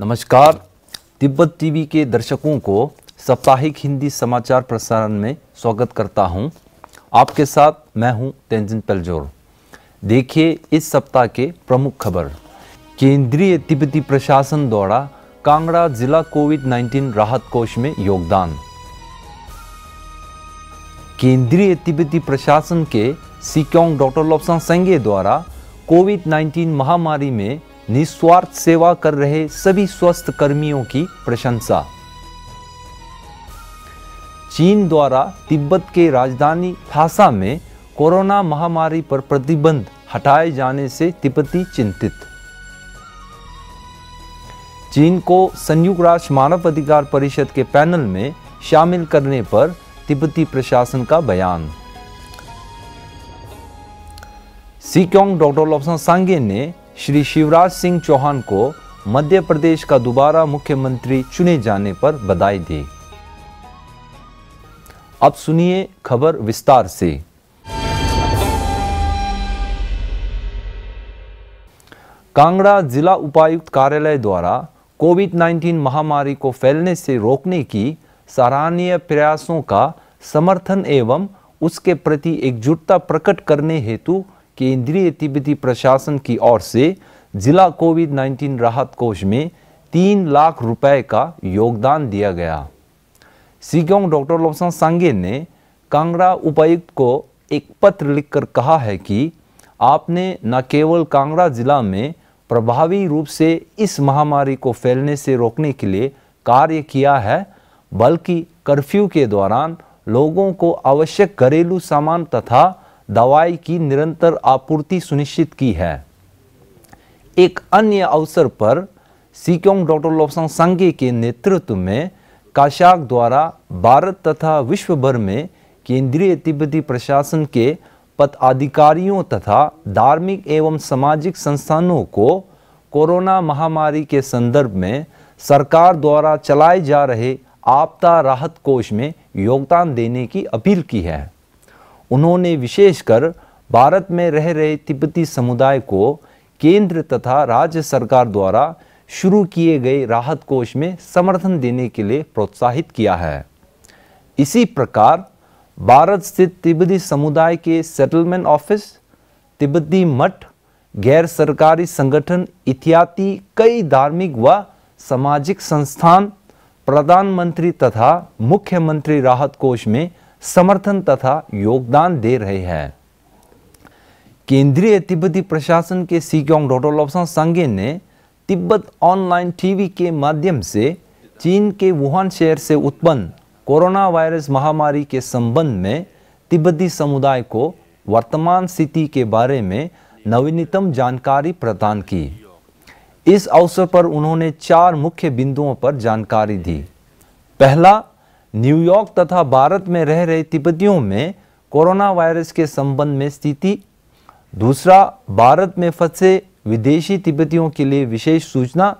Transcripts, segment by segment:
नमस्कार तिब्बत टीवी के दर्शकों को साप्ताहिक हिंदी समाचार प्रसारण में स्वागत करता हूं। आपके साथ मैं हूं तेंजिन पेलजोर देखिए इस सप्ताह के प्रमुख खबर केंद्रीय तिब्बती प्रशासन द्वारा कांगड़ा जिला कोविड 19 राहत कोष में योगदान केंद्रीय तिब्बती प्रशासन के सिक्योंग डॉक्टर लोपसा संगे द्वारा कोविड 19 महामारी में निस्वार्थ सेवा कर रहे सभी स्वस्थ कर्मियों की प्रशंसा चीन द्वारा तिब्बत के राजधानी थासा में कोरोना महामारी पर प्रतिबंध हटाए जाने से तिब्बती चिंतित चीन को संयुक्त राष्ट्र मानव अधिकार परिषद के पैनल में शामिल करने पर तिब्बती प्रशासन का बयान क्योंग डॉक्टर लॉबसा सांगे ने श्री शिवराज सिंह चौहान को मध्य प्रदेश का दोबारा मुख्यमंत्री चुने जाने पर बधाई दी अब सुनिए खबर विस्तार से कांगड़ा जिला उपायुक्त कार्यालय द्वारा कोविड 19 महामारी को फैलने से रोकने की सराहनीय प्रयासों का समर्थन एवं उसके प्रति एकजुटता प्रकट करने हेतु केंद्रीय तिब्बती प्रशासन की ओर से जिला कोविड 19 राहत कोष में तीन लाख रुपए का योगदान दिया गया सिक्योंग डॉक्टर लोसा सांगे ने कांगड़ा उपायुक्त को एक पत्र लिखकर कहा है कि आपने न केवल कांगड़ा जिला में प्रभावी रूप से इस महामारी को फैलने से रोकने के लिए कार्य किया है बल्कि कर्फ्यू के दौरान लोगों को आवश्यक घरेलू सामान तथा दवाई की निरंतर आपूर्ति सुनिश्चित की है एक अन्य अवसर पर सीक्योंग डॉक्टर लोसांग संघे के नेतृत्व में काशाक द्वारा भारत तथा विश्व भर में केंद्रीय तिब्बती प्रशासन के पदाधिकारियों तथा धार्मिक एवं सामाजिक संस्थानों को कोरोना महामारी के संदर्भ में सरकार द्वारा चलाए जा रहे आपदा राहत कोष में योगदान देने की अपील की है उन्होंने विशेषकर भारत में रह रहे तिब्बती समुदाय को केंद्र तथा राज्य सरकार द्वारा शुरू किए गए राहत कोष में समर्थन देने के लिए प्रोत्साहित किया है इसी प्रकार भारत स्थित तिब्बती समुदाय के सेटलमेंट ऑफिस तिब्बती मठ गैर सरकारी संगठन इत्यादि कई धार्मिक व सामाजिक संस्थान प्रधानमंत्री तथा मुख्यमंत्री राहत कोष में समर्थन तथा योगदान दे रहे हैं केंद्रीय तिब्बती प्रशासन के सीक्योंग डोटोलोपसा संगे ने तिब्बत ऑनलाइन टीवी के माध्यम से चीन के वुहान शहर से उत्पन्न कोरोना वायरस महामारी के संबंध में तिब्बती समुदाय को वर्तमान स्थिति के बारे में नवीनतम जानकारी प्रदान की इस अवसर पर उन्होंने चार मुख्य बिंदुओं पर जानकारी दी पहला न्यूयॉर्क तथा भारत में रह रहे तिब्बतियों में कोरोना वायरस के संबंध में स्थिति दूसरा भारत में फंसे विदेशी तिब्बतियों के लिए विशेष सूचना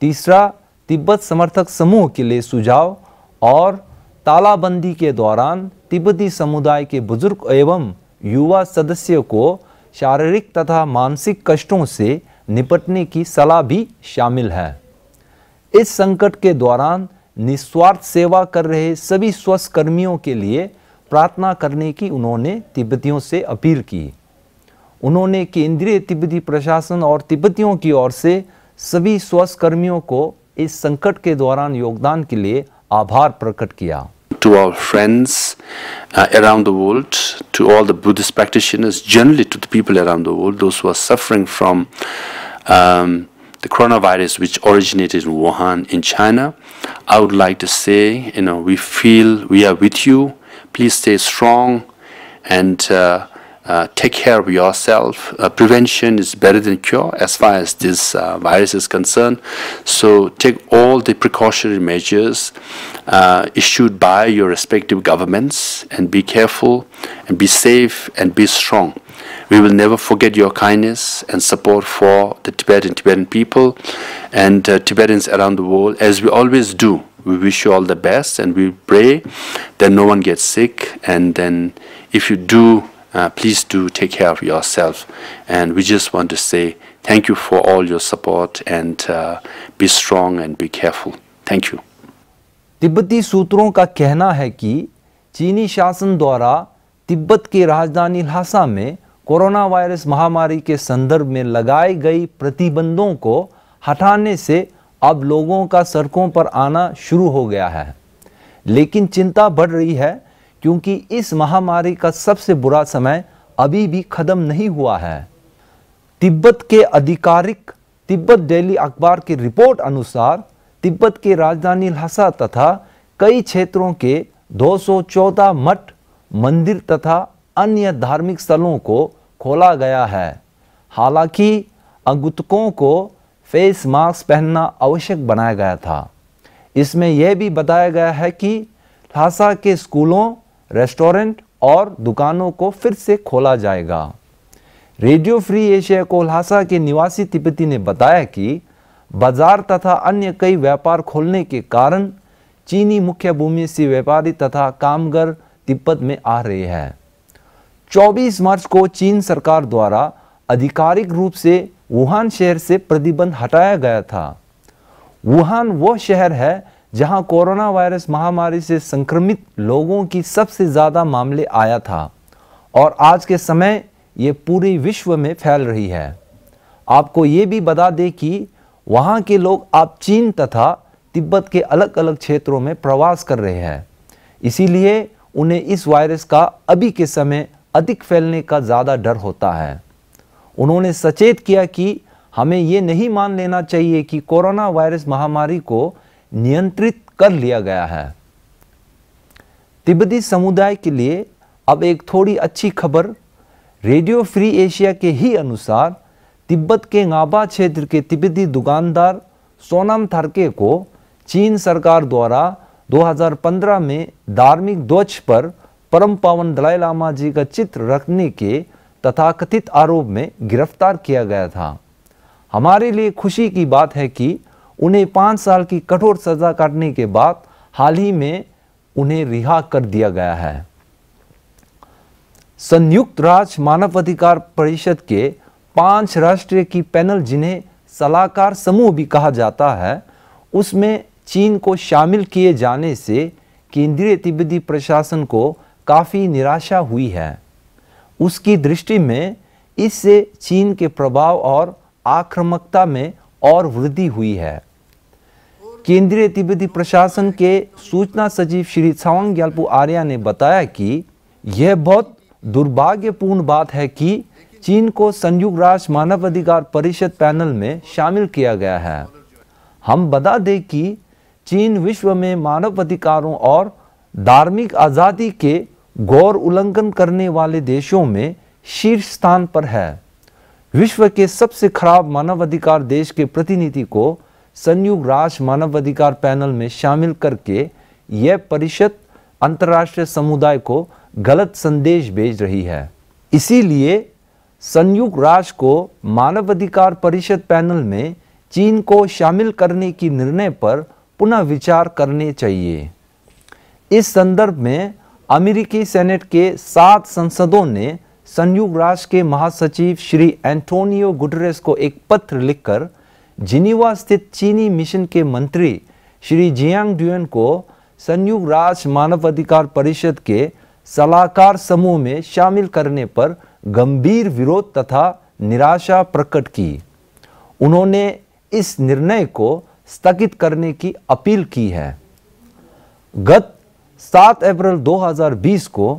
तीसरा तिब्बत समर्थक समूह के लिए सुझाव और तालाबंदी के दौरान तिब्बती समुदाय के बुजुर्ग एवं युवा सदस्य को शारीरिक तथा मानसिक कष्टों से निपटने की सलाह भी शामिल है इस संकट के दौरान निस्वार्थ सेवा कर रहे सभी स्वस्थ कर्मियों के लिए प्रार्थना करने की उन्होंने तिब्बतियों से अपील की उन्होंने केंद्रीय तिब्बती प्रशासन और तिब्बतियों की ओर से सभी स्वस्थ कर्मियों को इस संकट के दौरान योगदान के लिए आभार प्रकट किया to our friends uh, around the world, to all the Buddhist practitioners, generally to the people around the world, those who are suffering from um, the coronavirus which originated in Wuhan in China. I would like to say, you know, we feel we are with you. Please stay strong and uh, uh, take care of yourself. Uh, prevention is better than cure as far as this uh, virus is concerned. So take all the precautionary measures uh, issued by your respective governments and be careful and be safe and be strong. We will never forget your kindness and support for the Tibetan Tibetan people and uh, Tibetans around the world, as we always do. We wish you all the best and we pray that no one gets sick. And then, if you do, uh, please do take care of yourself. And we just want to say thank you for all your support and uh, be strong and be careful. Thank you. तिब्बती सूत्रों का कहना है कि चीनी शासन द्वारा तिब्बत की राजधानी ल्हासा में कोरोना वायरस महामारी के संदर्भ में लगाई गई प्रतिबंधों को हटाने से अब लोगों का सड़कों पर आना शुरू हो गया है लेकिन चिंता बढ़ रही है क्योंकि इस महामारी का सबसे बुरा समय अभी भी खत्म नहीं हुआ है तिब्बत के आधिकारिक तिब्बत डेली अखबार की रिपोर्ट अनुसार तिब्बत की राजधानी लहसा तथा कई क्षेत्रों के 214 मठ मंदिर तथा अन्य धार्मिक स्थलों को खोला गया है हालांकि अगुतकों को फेस मास्क पहनना आवश्यक बनाया गया था इसमें यह भी बताया गया है कि ल्हासा के स्कूलों रेस्टोरेंट और दुकानों को फिर से खोला जाएगा रेडियो फ्री एशिया को ल्हासा के निवासी तिब्बती ने बताया कि बाजार तथा अन्य कई व्यापार खोलने के कारण चीनी मुख्य भूमि से व्यापारी तथा कामगार तिब्बत में आ रहे हैं 24 मार्च को चीन सरकार द्वारा आधिकारिक रूप से वुहान शहर से प्रतिबंध हटाया गया था वुहान वो शहर है जहां कोरोना वायरस महामारी से संक्रमित लोगों की सबसे ज़्यादा मामले आया था और आज के समय ये पूरे विश्व में फैल रही है आपको ये भी बता दें कि वहाँ के लोग आप चीन तथा तिब्बत के अलग अलग क्षेत्रों में प्रवास कर रहे हैं इसीलिए उन्हें इस वायरस का अभी के समय अधिक फैलने का ज़्यादा डर होता है उन्होंने सचेत किया कि हमें ये नहीं मान लेना चाहिए कि कोरोना वायरस महामारी को नियंत्रित कर लिया गया है तिब्बती समुदाय के लिए अब एक थोड़ी अच्छी खबर रेडियो फ्री एशिया के ही अनुसार तिब्बत के नाबा क्षेत्र के तिब्बती दुकानदार सोनम थरके को चीन सरकार द्वारा 2015 में धार्मिक ध्वज पर परम पावन दलाई लामा जी का चित्र रखने के तथाकथित आरोप में गिरफ्तार किया गया था हमारे लिए खुशी की बात है कि उन्हें पाँच साल की कठोर सजा काटने के बाद हाल ही में उन्हें रिहा कर दिया गया है संयुक्त राष्ट्र मानवाधिकार परिषद के पांच राष्ट्रीय की पैनल जिन्हें सलाहकार समूह भी कहा जाता है उसमें चीन को शामिल किए जाने से केंद्रीय तिब्बती प्रशासन को काफ़ी निराशा हुई है उसकी दृष्टि में इससे चीन के प्रभाव और आक्रामकता में और वृद्धि हुई है केंद्रीय तिब्बती प्रशासन के सूचना सचिव श्री सवांग ग्यालपू आर्या ने बताया कि यह बहुत दुर्भाग्यपूर्ण बात है कि चीन को संयुक्त राष्ट्र मानवाधिकार परिषद पैनल में शामिल किया गया है हम बता दें कि चीन विश्व में मानवाधिकारों और धार्मिक आज़ादी के गौर उल्लंघन करने वाले देशों में शीर्ष स्थान पर है विश्व के सबसे खराब मानवाधिकार देश के प्रतिनिधि को संयुक्त राष्ट्र मानवाधिकार पैनल में शामिल करके यह परिषद अंतर्राष्ट्रीय समुदाय को गलत संदेश भेज रही है इसीलिए संयुक्त राष्ट्र को मानवाधिकार परिषद पैनल में चीन को शामिल करने की निर्णय पर पुनः विचार करने चाहिए इस संदर्भ में अमेरिकी सेनेट के सात संसदों ने संयुक्त राष्ट्र के महासचिव श्री एंटोनियो गुटरेस को एक पत्र लिखकर जिनीवा स्थित चीनी मिशन के मंत्री श्री जियांग ड्यून को संयुक्त राष्ट्र मानवाधिकार परिषद के सलाहकार समूह में शामिल करने पर गंभीर विरोध तथा निराशा प्रकट की उन्होंने इस निर्णय को स्थगित करने की अपील की है गत 7 अप्रैल 2020 को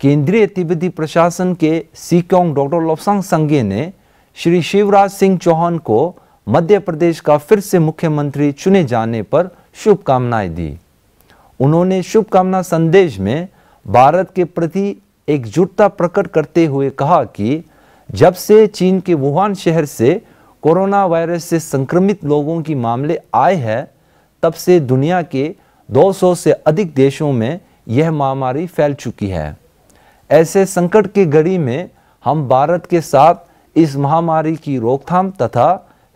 केंद्रीय तिब्बती प्रशासन के सीक्योंग डॉक्टर लोबसांग संगे ने श्री शिवराज सिंह चौहान को मध्य प्रदेश का फिर से मुख्यमंत्री चुने जाने पर शुभकामनाएं दी उन्होंने शुभकामना संदेश में भारत के प्रति एकजुटता प्रकट करते हुए कहा कि जब से चीन के वुहान शहर से कोरोना वायरस से संक्रमित लोगों की मामले आए हैं तब से दुनिया के 200 से अधिक देशों में यह महामारी फैल चुकी है ऐसे संकट की घड़ी में हम भारत के साथ इस महामारी की रोकथाम तथा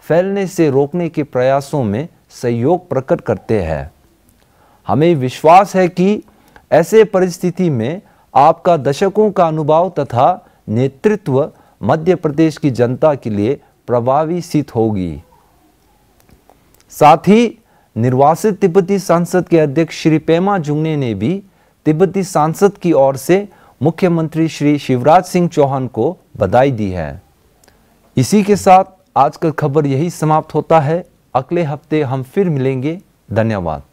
फैलने से रोकने के प्रयासों में सहयोग प्रकट करते हैं हमें विश्वास है कि ऐसे परिस्थिति में आपका दशकों का अनुभव तथा नेतृत्व मध्य प्रदेश की जनता के लिए प्रभावी सिद्ध होगी साथ ही निर्वासित तिब्बती सांसद के अध्यक्ष श्री पेमा जुंगने ने भी तिब्बती सांसद की ओर से मुख्यमंत्री श्री शिवराज सिंह चौहान को बधाई दी है इसी के साथ आज का खबर यही समाप्त होता है अगले हफ्ते हम फिर मिलेंगे धन्यवाद